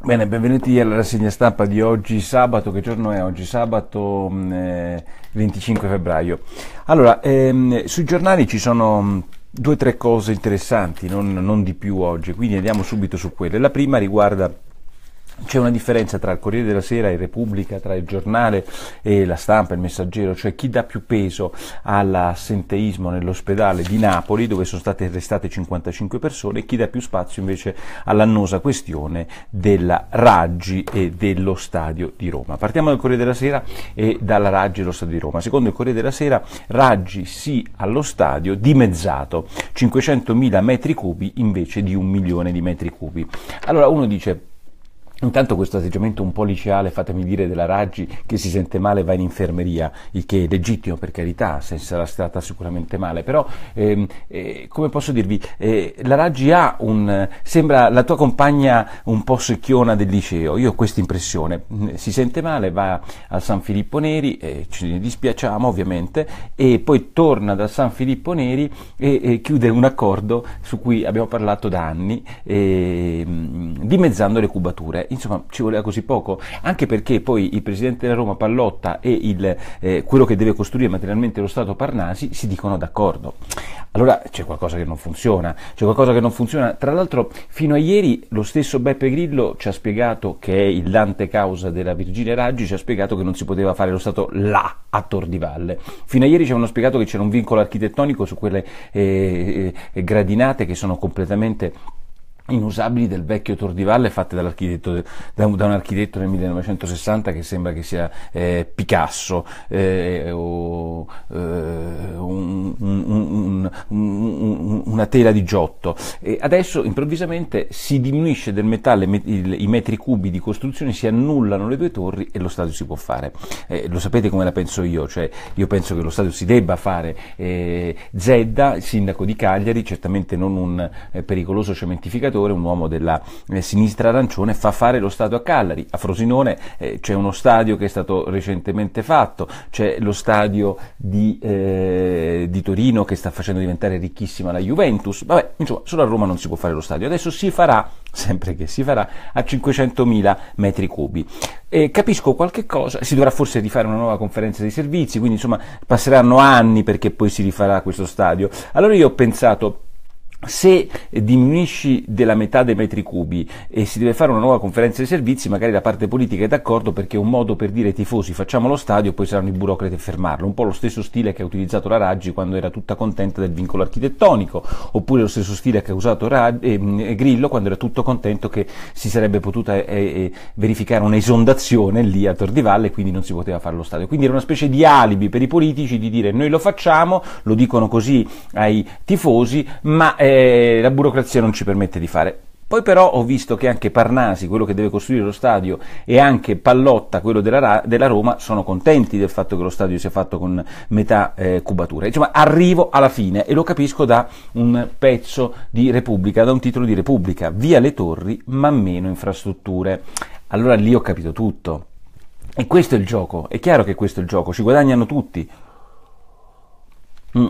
Bene, benvenuti alla rassegna stampa di oggi sabato, che giorno è oggi? Sabato mm, eh, 25 febbraio. Allora, ehm, sui giornali ci sono mm, due o tre cose interessanti, non, non di più oggi, quindi andiamo subito su quelle. La prima riguarda c'è una differenza tra il Corriere della Sera e Repubblica, tra il giornale e la stampa, il messaggero, cioè chi dà più peso all'assenteismo nell'ospedale di Napoli, dove sono state arrestate 55 persone, e chi dà più spazio invece all'annosa questione della Raggi e dello Stadio di Roma. Partiamo dal Corriere della Sera e dalla Raggi e dello Stadio di Roma. Secondo il Corriere della Sera, Raggi sì allo stadio dimezzato, 500.000 metri cubi invece di un milione di metri cubi. Allora uno dice Intanto questo atteggiamento un po' liceale, fatemi dire, della Raggi che si sente male va in infermeria, il che è legittimo per carità, se sarà stata sicuramente male, però ehm, eh, come posso dirvi, eh, la Raggi ha un... sembra la tua compagna un po' secchiona del liceo, io ho questa impressione, mm, si sente male, va a San Filippo Neri, eh, ci dispiacciamo ovviamente, e poi torna da San Filippo Neri e, e chiude un accordo su cui abbiamo parlato da anni, ehm, dimezzando le cubature insomma ci voleva così poco, anche perché poi il presidente della Roma Pallotta e il, eh, quello che deve costruire materialmente lo Stato Parnasi si dicono d'accordo. Allora c'è qualcosa che non funziona, c'è qualcosa che non funziona. Tra l'altro fino a ieri lo stesso Beppe Grillo ci ha spiegato, che è il Dante causa della Virginia Raggi, ci ha spiegato che non si poteva fare lo Stato là a Tor di Valle Fino a ieri ci hanno spiegato che c'era un vincolo architettonico su quelle eh, eh, gradinate che sono completamente inusabili del vecchio Tordivalle fatte da, da, un architetto nel 1960 che sembra che sia eh, Picasso eh, o eh, una tela di giotto. E adesso improvvisamente si diminuisce del metallo i metri cubi di costruzione, si annullano le due torri e lo stadio si può fare. Eh, lo sapete come la penso io, cioè io penso che lo stadio si debba fare. Eh, Zedda, sindaco di Cagliari, certamente non un eh, pericoloso cementificatore, un uomo della eh, sinistra arancione, fa fare lo stadio a Cagliari. A Frosinone eh, c'è uno stadio che è stato recentemente fatto, c'è lo stadio di, eh, di Torino che sta facendo diventare ricchissima la Juventus Juventus, vabbè, insomma, solo a Roma non si può fare lo stadio, adesso si farà, sempre che si farà, a 500.000 metri cubi. E capisco qualche cosa, si dovrà forse rifare una nuova conferenza dei servizi, quindi insomma passeranno anni perché poi si rifarà questo stadio. Allora io ho pensato se diminuisci della metà dei metri cubi e si deve fare una nuova conferenza dei servizi, magari la parte politica è d'accordo perché è un modo per dire ai tifosi facciamo lo stadio, poi saranno i burocrati a fermarlo, un po' lo stesso stile che ha utilizzato la Raggi quando era tutta contenta del vincolo architettonico, oppure lo stesso stile che ha usato Rag- eh, Grillo quando era tutto contento che si sarebbe potuta eh, eh, verificare un'esondazione lì a Tordivalle e quindi non si poteva fare lo stadio. Quindi era una specie di alibi per i politici di dire noi lo facciamo, lo dicono così ai tifosi, ma eh, eh, la burocrazia non ci permette di fare. Poi però ho visto che anche Parnasi, quello che deve costruire lo stadio, e anche Pallotta, quello della, della Roma, sono contenti del fatto che lo stadio sia fatto con metà eh, cubatura. Insomma, arrivo alla fine e lo capisco da un pezzo di Repubblica, da un titolo di Repubblica, via le torri ma meno infrastrutture. Allora lì ho capito tutto. E questo è il gioco, è chiaro che questo è il gioco, ci guadagnano tutti. Mm.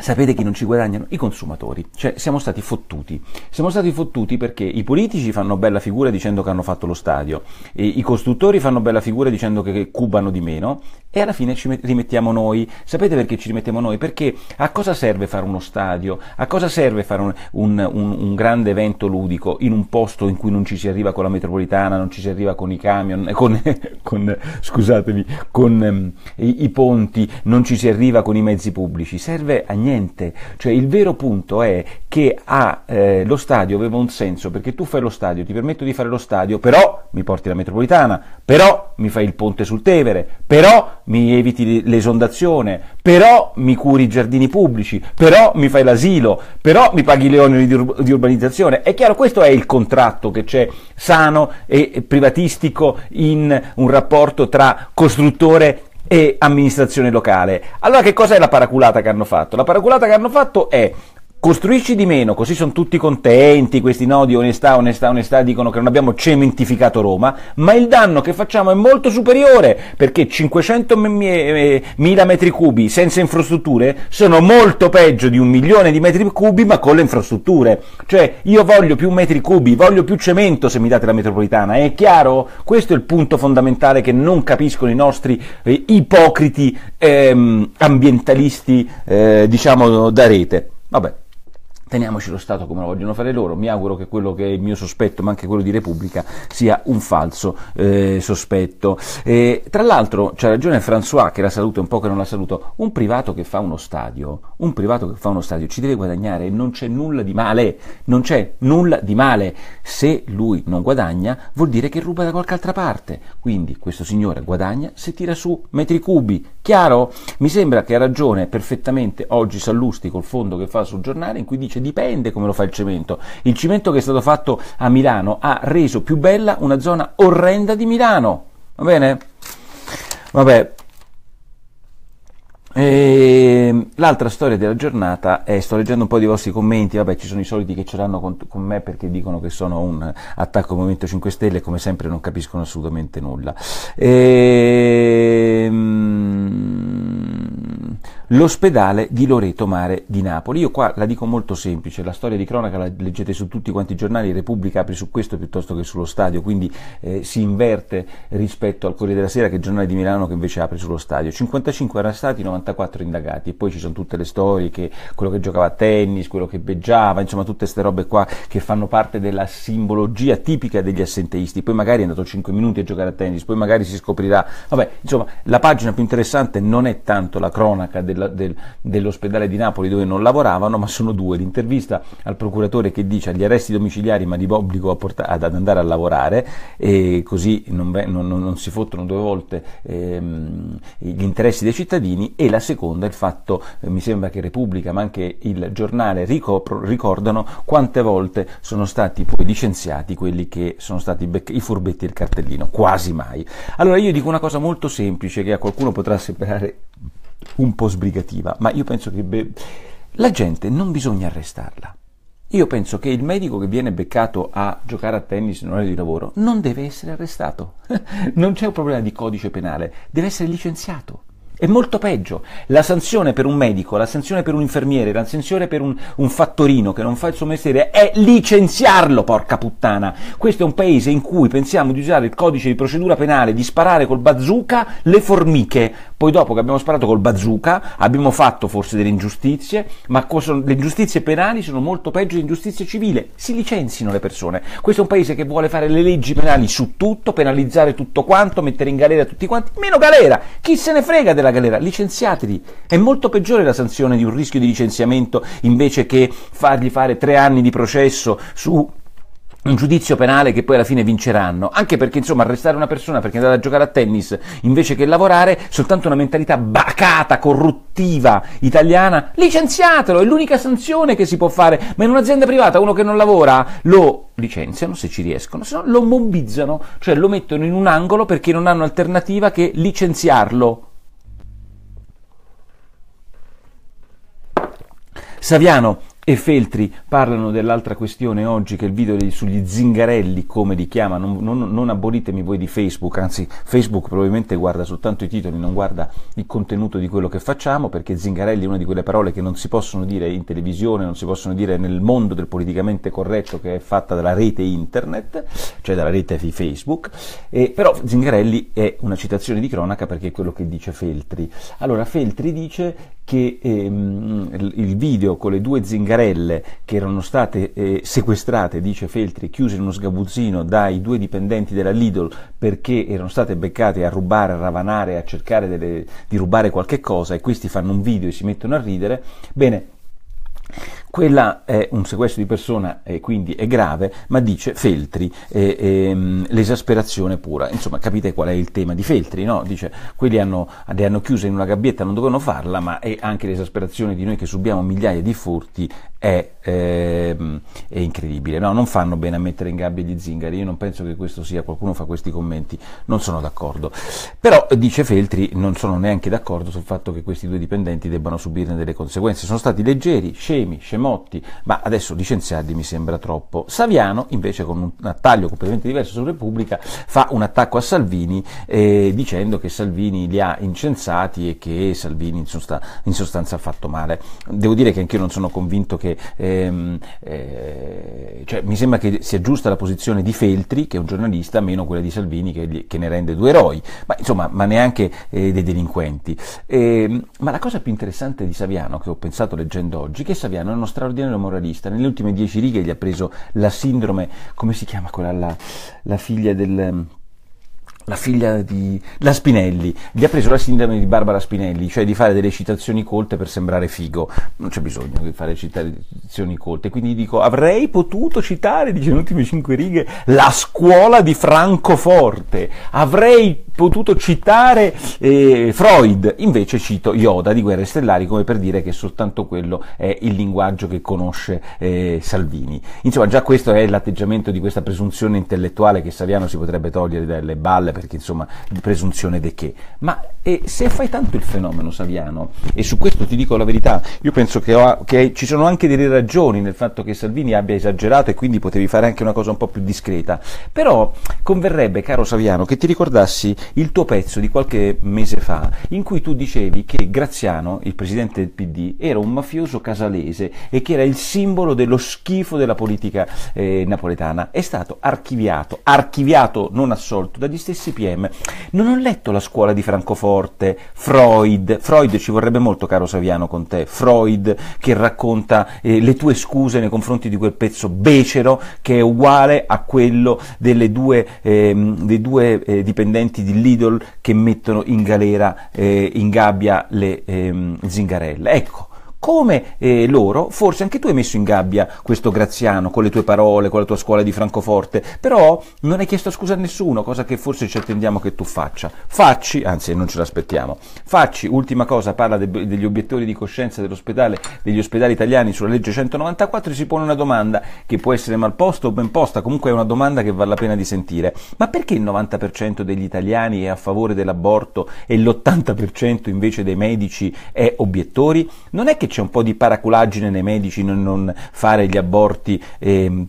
Sapete chi non ci guadagnano? I consumatori. Cioè, siamo stati fottuti. Siamo stati fottuti perché i politici fanno bella figura dicendo che hanno fatto lo stadio, e i costruttori fanno bella figura dicendo che cubano di meno e alla fine ci rimettiamo noi. Sapete perché ci rimettiamo noi? Perché a cosa serve fare uno stadio? A cosa serve fare un, un, un, un, grande evento ludico in un posto in cui non ci si arriva con la metropolitana, non ci si arriva con i camion, eh, con, con, scusatemi, con ehm, i, i ponti, non ci si arriva con i mezzi pubblici? Serve a niente. Cioè il vero punto è che ah, eh, lo stadio aveva un senso perché tu fai lo stadio, ti permetto di fare lo stadio, però mi porti la metropolitana, però mi fai il ponte sul Tevere, però mi eviti l'esondazione, però mi curi i giardini pubblici, però mi fai l'asilo, però mi paghi le oneri di, urbanizzazione. È chiaro, questo è il contratto che c'è sano e privatistico in un rapporto tra costruttore e amministrazione locale. Allora che cos'è la paraculata che hanno fatto? La paraculata che hanno fatto è costruisci di meno, così sono tutti contenti, questi no di onestà, onestà, onestà dicono che non abbiamo cementificato Roma, ma il danno che facciamo è molto superiore, perché 500.000 eh, metri cubi senza infrastrutture sono molto peggio di un milione di metri cubi ma con le infrastrutture. Cioè io voglio più metri cubi, voglio più cemento se mi date la metropolitana, è chiaro? Questo è il punto fondamentale che non capiscono i nostri eh, ipocriti ehm, ambientalisti, eh, diciamo, da rete. Vabbè, teniamoci lo Stato come lo vogliono fare loro, mi auguro che quello che è il mio sospetto, ma anche quello di Repubblica, sia un falso eh, sospetto. E, tra l'altro c'ha ragione François, che la saluto un po' che non la saluto, un privato che fa uno stadio, un privato che fa uno stadio ci deve guadagnare, e non c'è nulla di male, non c'è nulla di male, se lui non guadagna vuol dire che ruba da qualche altra parte, quindi questo signore guadagna se tira su metri cubi, chiaro? Mi sembra che ha ragione perfettamente oggi Sallusti col fondo che fa sul giornale in cui dice veloce, dipende come lo fa il cemento. Il cemento che è stato fatto a Milano ha reso più bella una zona orrenda di Milano. Va bene? Vabbè. E ehm, l'altra storia della giornata è, sto leggendo un po' di vostri commenti, vabbè ci sono i soliti che ce l'hanno con, con me perché dicono che sono un attacco al Movimento 5 Stelle e come sempre non capiscono assolutamente nulla. E, ehm, l'ospedale di Loreto Mare di Napoli. Io qua la dico molto semplice, la storia di cronaca la leggete su tutti quanti i giornali, Repubblica apre su questo piuttosto che sullo stadio, quindi eh, si inverte rispetto al Corriere della Sera che è il giornale di Milano che invece apre sullo stadio. 55 arrestati, 94 indagati e poi ci sono tutte le storie, che, quello che giocava a tennis, quello che beggiava, insomma tutte queste robe qua che fanno parte della simbologia tipica degli assenteisti. Poi magari è andato 5 minuti a giocare a tennis, poi magari si scoprirà. Vabbè, insomma, la pagina più interessante non è tanto la cronaca della del, dell'ospedale di Napoli dove non lavoravano, ma sono due. L'intervista al procuratore che dice agli arresti domiciliari ma di obbligo porta- ad andare a lavorare e così non, non, non si fottono due volte ehm, gli interessi dei cittadini e la seconda il fatto, eh, mi sembra che Repubblica ma anche il giornale ricopro, ricordano quante volte sono stati poi licenziati quelli che sono stati bec- i furbetti del cartellino, quasi mai. Allora io dico una cosa molto semplice che a qualcuno potrà sembrare un po' sbrigativa, ma io penso che beh, la gente non bisogna arrestarla. Io penso che il medico che viene beccato a giocare a tennis in un'ora di lavoro non deve essere arrestato. non c'è un problema di codice penale, deve essere licenziato. È molto peggio. La sanzione per un medico, la sanzione per un infermiere, la sanzione per un, un, fattorino che non fa il suo mestiere è licenziarlo, porca puttana. Questo è un paese in cui pensiamo di usare il codice di procedura penale, di sparare col bazooka le formiche. Poi dopo che abbiamo sparato col bazooka abbiamo fatto forse delle ingiustizie, ma le ingiustizie penali sono molto peggio di ingiustizie civile. Si licenzino le persone. Questo è un paese che vuole fare le leggi penali su tutto, penalizzare tutto quanto, mettere in galera tutti quanti. Meno galera! Chi se ne frega della galera? Licenziateli. È molto peggiore la sanzione di un rischio di licenziamento invece che fargli fare tre anni di processo su un giudizio penale che poi alla fine vinceranno, anche perché insomma arrestare una persona perché è andata a giocare a tennis invece che lavorare, soltanto una mentalità bacata, corruttiva italiana, licenziatelo, è l'unica sanzione che si può fare, ma in un'azienda privata uno che non lavora lo licenziano se ci riescono, se no lo mobbizzano, cioè lo mettono in un angolo perché non hanno alternativa che licenziarlo. Saviano e Feltri parlano dell'altra questione oggi che è il video degli, sugli zingarelli come li chiama, non, non, non abolitemi voi di Facebook, anzi Facebook probabilmente guarda soltanto i titoli, non guarda il contenuto di quello che facciamo perché zingarelli è una di quelle parole che non si possono dire in televisione, non si possono dire nel mondo del politicamente corretto che è fatta dalla rete internet, cioè dalla rete di Facebook, e, però zingarelli è una citazione di cronaca perché è quello che dice Feltri. Allora Feltri dice che ehm, il video con le due zingarelli bancarelle che erano state eh, sequestrate, dice Feltri, chiuse in uno sgabuzzino dai due dipendenti della Lidl perché erano state beccate a rubare, a ravanare, a cercare delle, di rubare qualche cosa e questi fanno un video e si mettono a ridere. Bene, quella è un sequestro di persona e quindi è grave, ma dice Feltri, eh, ehm, l'esasperazione pura. Insomma, capite qual è il tema di Feltri, no? Dice, quelli hanno, le hanno chiuse in una gabbietta, non dovevano farla, ma è anche l'esasperazione di noi che subiamo migliaia di furti è, ehm, è incredibile. No, non fanno bene a mettere in gabbia gli zingari, io non penso che questo sia, qualcuno fa questi commenti, non sono d'accordo. Però, dice Feltri, non sono neanche d'accordo sul fatto che questi due dipendenti debbano subirne delle conseguenze. Sono stati leggeri, scemi, scemi Motti, ma adesso licenziarli mi sembra troppo. Saviano invece con un attaglio completamente diverso su Repubblica fa un attacco a Salvini eh, dicendo che Salvini li ha incensati e che Salvini in, sostanza, in sostanza ha fatto male. Devo dire che anch'io non sono convinto che... Ehm, eh, cioè, mi sembra che sia giusta la posizione di Feltri, che è un giornalista, meno quella di Salvini che, che ne rende due eroi, ma, insomma, ma neanche eh, dei delinquenti. Ehm, ma la cosa più interessante di Saviano, che ho pensato leggendo oggi, è che Saviano è uno straordinario moralista. Nelle ultime dieci righe gli ha preso la sindrome, come si chiama quella, la, la figlia del la figlia di la Spinelli gli ha preso la sindrome di Barbara Spinelli, cioè di fare delle citazioni colte per sembrare figo. Non c'è bisogno di fare citazioni colte, quindi dico avrei potuto citare, dice in ultime cinque righe, la scuola di Francoforte. Avrei potuto citare eh, Freud, invece cito Yoda di Guerre Stellari come per dire che soltanto quello è il linguaggio che conosce eh, Salvini. Insomma, già questo è l'atteggiamento di questa presunzione intellettuale che Saviano si potrebbe togliere dalle balle perché insomma di presunzione de che, ma eh, se fai tanto il fenomeno Saviano, e su questo ti dico la verità, io penso che, ho, che, ci sono anche delle ragioni nel fatto che Salvini abbia esagerato e quindi potevi fare anche una cosa un po' più discreta, però converrebbe, caro Saviano, che ti ricordassi il tuo pezzo di qualche mese fa, in cui tu dicevi che Graziano, il presidente del PD, era un mafioso casalese e che era il simbolo dello schifo della politica eh, napoletana, è stato archiviato, archiviato non assolto dagli stessi SPM. Non ho letto la scuola di Francoforte, Freud, Freud ci vorrebbe molto caro Saviano con te, Freud che racconta eh, le tue scuse nei confronti di quel pezzo becero che è uguale a quello delle due, eh, dei due eh, dipendenti di Lidl che mettono in galera, eh, in gabbia le ehm, zingarelle. Ecco, come eh, loro, forse anche tu hai messo in gabbia questo Graziano con le tue parole, con la tua scuola di Francoforte, però non hai chiesto scusa a nessuno, cosa che forse ci attendiamo che tu faccia. Facci, anzi non ce l'aspettiamo, facci, ultima cosa, parla de- degli obiettori di coscienza degli ospedali italiani sulla legge 194 e si pone una domanda che può essere mal posta o ben posta, comunque è una domanda che vale la pena di sentire. Ma perché il 90% degli italiani è a favore dell'aborto e l'80% invece dei medici è obiettori? Non è che c'è un po' di paraculaggine nei medici nel non fare gli aborti. Eh,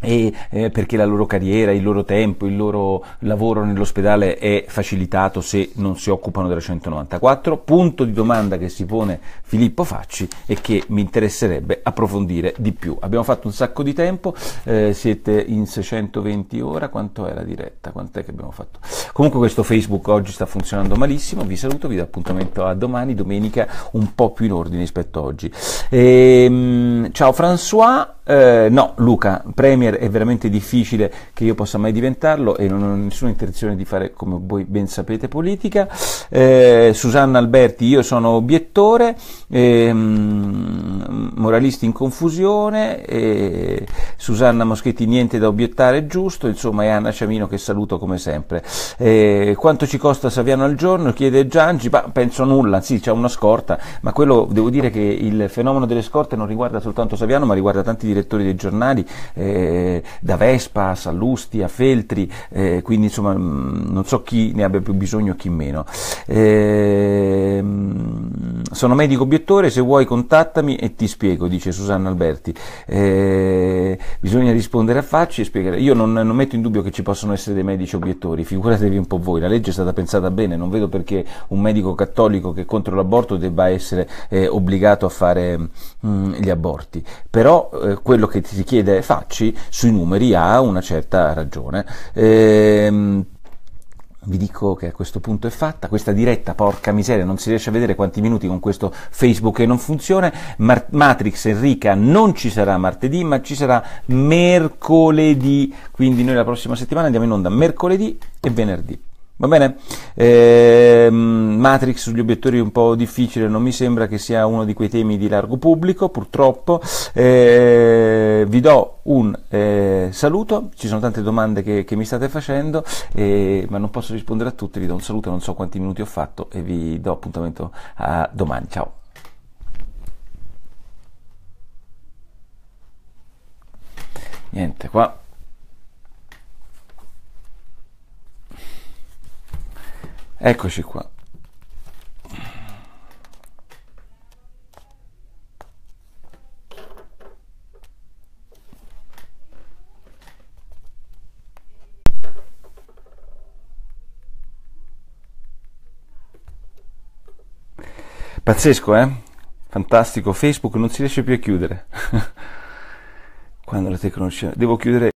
e, eh, perché la loro carriera, il loro tempo, il loro lavoro nell'ospedale è facilitato se non si occupano della 194? Punto di domanda che si pone Filippo Facci e che mi interesserebbe approfondire di più. Abbiamo fatto un sacco di tempo, eh, siete in 620 ora, quanto è la diretta? Quant'è che abbiamo fatto? Comunque questo Facebook oggi sta funzionando malissimo, vi saluto, vi do appuntamento a domani, domenica un po' più in ordine rispetto a oggi. Ehm, ciao François. Eh, no, Luca, Premier è veramente difficile che io possa mai diventarlo e non ho nessuna intenzione di fare, come voi ben sapete, politica. Eh, Susanna Alberti, io sono obiettore, ehm, moralisti in confusione, eh, Susanna Moschetti, niente da obiettare, è giusto, insomma è Anna Ciamino che saluto come sempre. Eh, quanto ci costa Saviano al giorno? chiede Giangi, ma penso nulla, sì, c'è una scorta, ma quello devo dire che il fenomeno delle scorte non riguarda soltanto Saviano, ma riguarda tanti direttori dei giornali, eh, da Vespa a Sallusti a Feltri, eh, quindi insomma mm, non so chi ne abbia più bisogno e chi meno. Eh, sono medico obiettore, se vuoi contattami e ti spiego, dice Susanna Alberti. Eh, bisogna rispondere a facci e spiegare. Io non, non metto in dubbio che ci possano essere dei medici obiettori, figuratevi un po' voi, la legge è stata pensata bene, non vedo perché un medico cattolico che è contro l'aborto debba essere eh, obbligato a fare mh, mm, gli aborti, però eh, quello che ti si chiede facci sui numeri ha una certa ragione. Ehm, vi dico che a questo punto è fatta questa diretta, porca miseria, non si riesce a vedere quanti minuti con questo Facebook che non funziona. Mar- Matrix Enrica non ci sarà martedì, ma ci sarà mercoledì, quindi noi la prossima settimana andiamo in onda mercoledì e venerdì. Va bene? Eh, Matrix sugli obiettori è un po' difficile, non mi sembra che sia uno di quei temi di largo pubblico, purtroppo. Eh, vi do un eh, saluto, ci sono tante domande che, che mi state facendo, eh, ma non posso rispondere a tutte, vi do un saluto, non so quanti minuti ho fatto e vi do appuntamento a domani. Ciao! Niente, qua Eccoci qua. Pazzesco, eh? Fantastico, Facebook non si riesce più a chiudere. Quando la tecnologia... Devo chiudere...